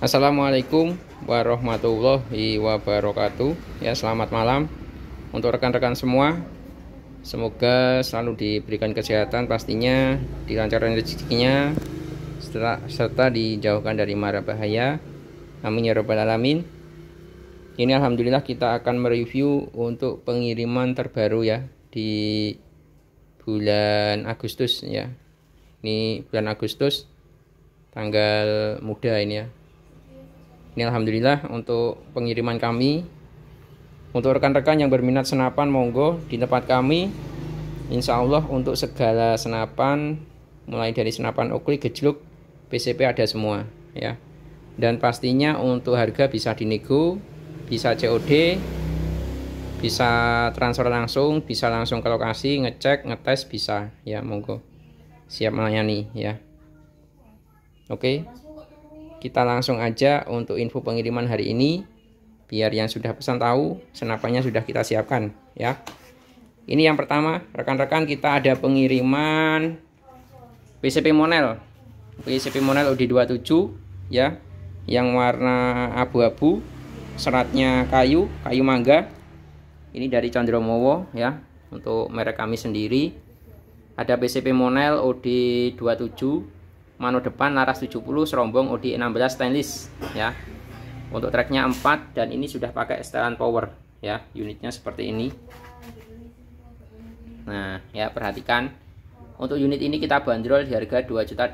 Assalamualaikum warahmatullahi wabarakatuh. Ya, selamat malam untuk rekan-rekan semua. Semoga selalu diberikan kesehatan pastinya, dilancarkan rezekinya serta, dijauhkan dari mara bahaya. Amin ya rabbal alamin. Ini alhamdulillah kita akan mereview untuk pengiriman terbaru ya di bulan Agustus ya. Ini bulan Agustus tanggal muda ini ya ini alhamdulillah untuk pengiriman kami untuk rekan-rekan yang berminat senapan monggo di tempat kami Insya Allah untuk segala senapan mulai dari senapan ukli, gejluk, PCP ada semua ya. Dan pastinya untuk harga bisa dinego, bisa COD, bisa transfer langsung, bisa langsung ke lokasi ngecek, ngetes bisa ya monggo. Siap melayani ya. Oke. Okay kita langsung aja untuk info pengiriman hari ini biar yang sudah pesan tahu senapannya sudah kita siapkan ya ini yang pertama rekan-rekan kita ada pengiriman PCP Monel PCP Monel UD27 ya yang warna abu-abu seratnya kayu kayu mangga ini dari Chandromowo ya untuk merek kami sendiri ada PCP Monel OD27 mano depan Laras 70 serombong OD 16 stainless ya untuk treknya 4 dan ini sudah pakai setelan power ya unitnya seperti ini nah ya perhatikan untuk unit ini kita bandrol di harga 2.200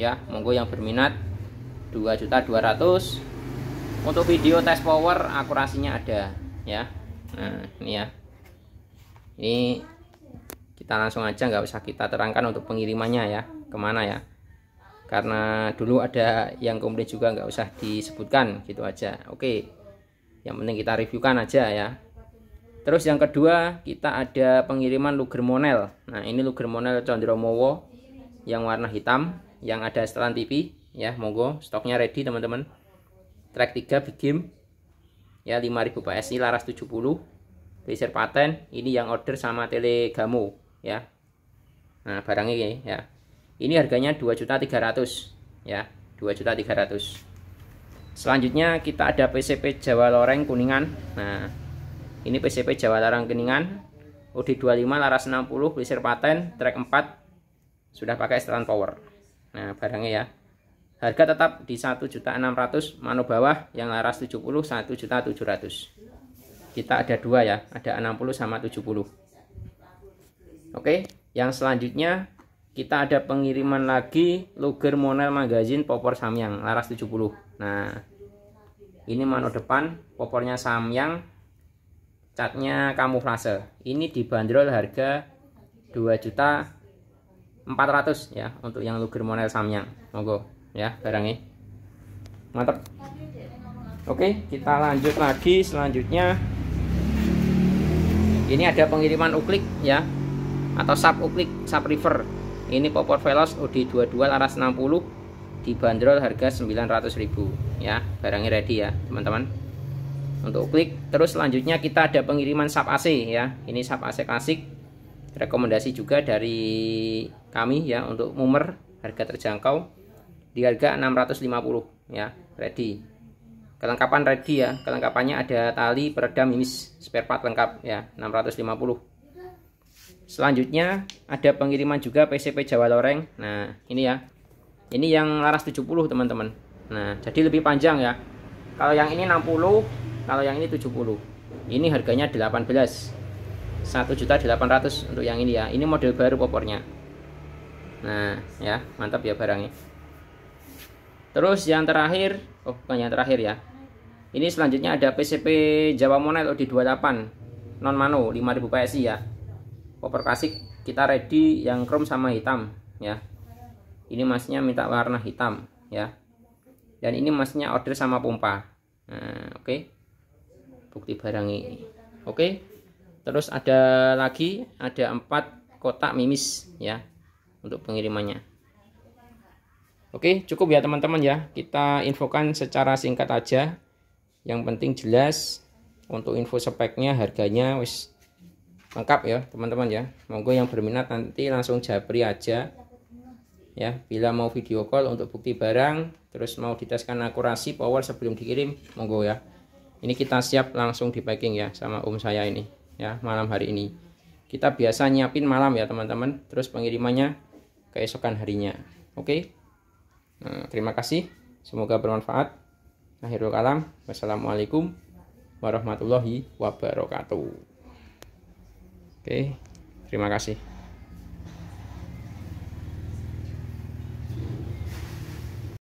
ya monggo yang berminat 2.200 untuk video tes power akurasinya ada ya nah ini ya ini kita langsung aja nggak usah kita terangkan untuk pengirimannya ya kemana ya karena dulu ada yang kemudian juga nggak usah disebutkan gitu aja oke yang penting kita reviewkan aja ya terus yang kedua kita ada pengiriman Luger Monel nah ini Luger Monel Condromowo yang warna hitam yang ada setelan TV ya monggo stoknya ready teman-teman track 3 big game ya 5000 PSI laras 70 laser paten ini yang order sama telegamo ya nah barangnya ya ini harganya 2.300 ya, 2.300. Selanjutnya kita ada PCP Jawa Loreng Kuningan. Nah, ini PCP Jawa Loreng Kuningan OD25 Laras 60 Pleasure Paten track 4 sudah pakai setelan power. Nah, barangnya ya. Harga tetap di 1.600 mano bawah yang laras 70 1.700. Kita ada dua ya, ada 60 sama 70. Oke, yang selanjutnya kita ada pengiriman lagi Luger Monel Magazine Popor Samyang Laras 70 nah ini mano depan popornya Samyang catnya kamuflase ini dibanderol harga 2 juta 400 ya untuk yang Luger Monel Samyang monggo ya barangnya mantap Oke kita lanjut lagi selanjutnya ini ada pengiriman uklik ya atau sub uklik sub river ini popor Veloz OD22 laras 60 dibanderol harga 900.000 ya barangnya ready ya teman-teman untuk klik terus selanjutnya kita ada pengiriman sub AC ya ini sub AC klasik rekomendasi juga dari kami ya untuk mumer harga terjangkau di harga 650 ya ready kelengkapan ready ya kelengkapannya ada tali peredam ini spare part lengkap ya 650 Selanjutnya ada pengiriman juga PCP Jawa Loreng. Nah, ini ya. Ini yang laras 70, teman-teman. Nah, jadi lebih panjang ya. Kalau yang ini 60, kalau yang ini 70. Ini harganya 18. 1.800 untuk yang ini ya. Ini model baru popornya. Nah, ya, mantap ya barangnya. Terus yang terakhir, oh bukan yang terakhir ya. Ini selanjutnya ada PCP Jawa Monel OD28 non mano 5000 PSI ya koper klasik kita ready yang chrome sama hitam ya ini masnya minta warna hitam ya dan ini masnya order sama pompa nah, oke okay. bukti barang ini oke okay. terus ada lagi ada empat kotak mimis ya untuk pengirimannya oke okay, cukup ya teman-teman ya kita infokan secara singkat aja yang penting jelas untuk info speknya harganya wis lengkap ya teman-teman ya monggo yang berminat nanti langsung japri aja ya bila mau video call untuk bukti barang terus mau diteskan akurasi power sebelum dikirim monggo ya ini kita siap langsung di packing ya sama om saya ini ya malam hari ini kita biasa nyiapin malam ya teman-teman terus pengirimannya keesokan harinya oke okay? nah, terima kasih semoga bermanfaat akhirul kalam wassalamualaikum warahmatullahi wabarakatuh Oke, terima kasih.